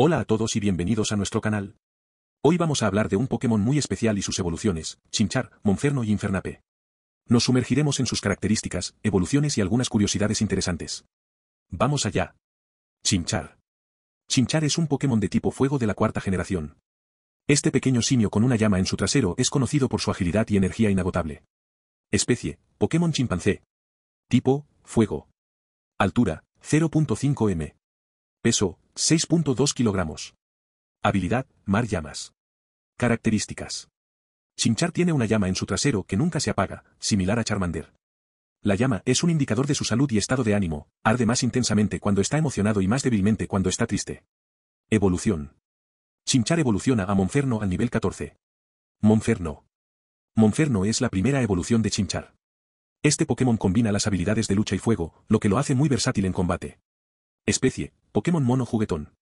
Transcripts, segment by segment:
Hola a todos y bienvenidos a nuestro canal. Hoy vamos a hablar de un Pokémon muy especial y sus evoluciones, Chinchar, Monferno y Infernape. Nos sumergiremos en sus características, evoluciones y algunas curiosidades interesantes. Vamos allá. Chinchar. Chinchar es un Pokémon de tipo fuego de la cuarta generación. Este pequeño simio con una llama en su trasero es conocido por su agilidad y energía inagotable. Especie, Pokémon chimpancé. Tipo, fuego. Altura, 0.5 m. Peso, 6.2 kilogramos. Habilidad, mar llamas. Características. Chinchar tiene una llama en su trasero que nunca se apaga, similar a Charmander. La llama es un indicador de su salud y estado de ánimo, arde más intensamente cuando está emocionado y más débilmente cuando está triste. Evolución. Chinchar evoluciona a Monferno al nivel 14. Monferno. Monferno es la primera evolución de Chinchar. Este Pokémon combina las habilidades de lucha y fuego, lo que lo hace muy versátil en combate. Especie, Pokémon mono juguetón.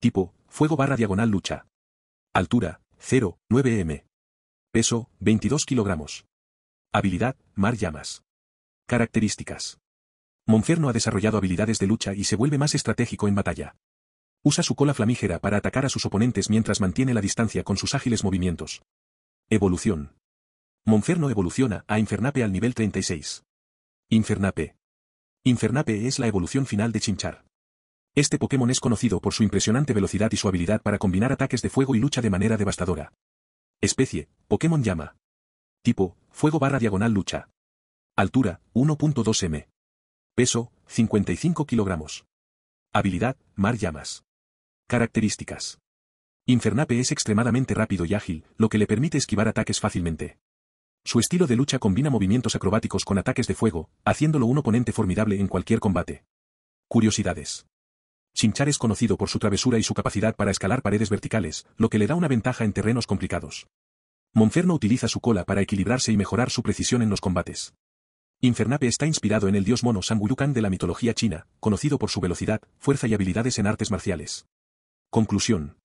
Tipo, fuego barra diagonal lucha. Altura, 0,9 m. Peso, 22 kilogramos. Habilidad, mar llamas. Características. Monferno ha desarrollado habilidades de lucha y se vuelve más estratégico en batalla. Usa su cola flamígera para atacar a sus oponentes mientras mantiene la distancia con sus ágiles movimientos. Evolución. Monferno evoluciona a Infernape al nivel 36. Infernape. Infernape es la evolución final de Chinchar. Este Pokémon es conocido por su impresionante velocidad y su habilidad para combinar ataques de fuego y lucha de manera devastadora. Especie, Pokémon llama. Tipo, fuego barra diagonal lucha. Altura, 1.2 m. Peso, 55 kilogramos. Habilidad, mar llamas. Características. Infernape es extremadamente rápido y ágil, lo que le permite esquivar ataques fácilmente. Su estilo de lucha combina movimientos acrobáticos con ataques de fuego, haciéndolo un oponente formidable en cualquier combate. Curiosidades. Chimchar es conocido por su travesura y su capacidad para escalar paredes verticales, lo que le da una ventaja en terrenos complicados. Monferno utiliza su cola para equilibrarse y mejorar su precisión en los combates. Infernape está inspirado en el dios mono Sanguyukan de la mitología china, conocido por su velocidad, fuerza y habilidades en artes marciales. Conclusión.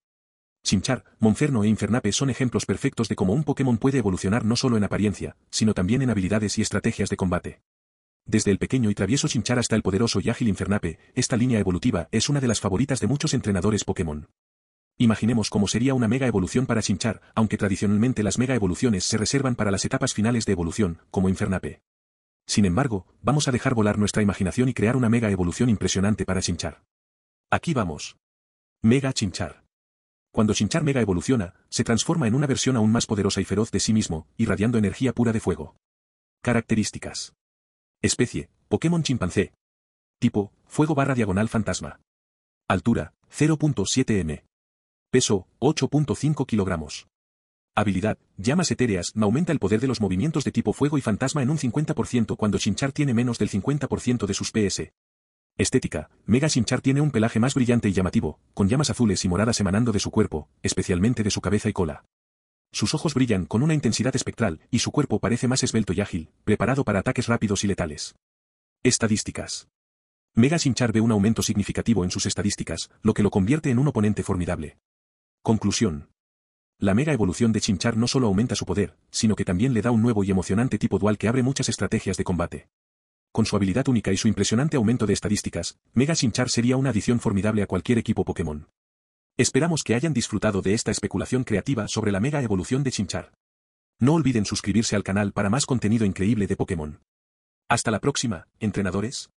Chimchar, Monferno e Infernape son ejemplos perfectos de cómo un Pokémon puede evolucionar no solo en apariencia, sino también en habilidades y estrategias de combate. Desde el pequeño y travieso Chinchar hasta el poderoso y ágil Infernape, esta línea evolutiva es una de las favoritas de muchos entrenadores Pokémon. Imaginemos cómo sería una mega evolución para Chinchar, aunque tradicionalmente las mega evoluciones se reservan para las etapas finales de evolución, como Infernape. Sin embargo, vamos a dejar volar nuestra imaginación y crear una mega evolución impresionante para Chinchar. Aquí vamos. Mega Chinchar. Cuando Chinchar mega evoluciona, se transforma en una versión aún más poderosa y feroz de sí mismo, irradiando energía pura de fuego. Características. Especie, Pokémon chimpancé. Tipo, fuego barra diagonal fantasma. Altura, 0.7 m. Peso, 8.5 kg. Habilidad, llamas etéreas, aumenta el poder de los movimientos de tipo fuego y fantasma en un 50% cuando Shinchar tiene menos del 50% de sus PS. Estética, Mega Shinchar tiene un pelaje más brillante y llamativo, con llamas azules y moradas emanando de su cuerpo, especialmente de su cabeza y cola. Sus ojos brillan con una intensidad espectral, y su cuerpo parece más esbelto y ágil, preparado para ataques rápidos y letales. Estadísticas. Mega Sinchar ve un aumento significativo en sus estadísticas, lo que lo convierte en un oponente formidable. Conclusión. La mega evolución de Chinchar no solo aumenta su poder, sino que también le da un nuevo y emocionante tipo dual que abre muchas estrategias de combate. Con su habilidad única y su impresionante aumento de estadísticas, Mega Sinchar sería una adición formidable a cualquier equipo Pokémon. Esperamos que hayan disfrutado de esta especulación creativa sobre la mega evolución de Chinchar. No olviden suscribirse al canal para más contenido increíble de Pokémon. Hasta la próxima, entrenadores.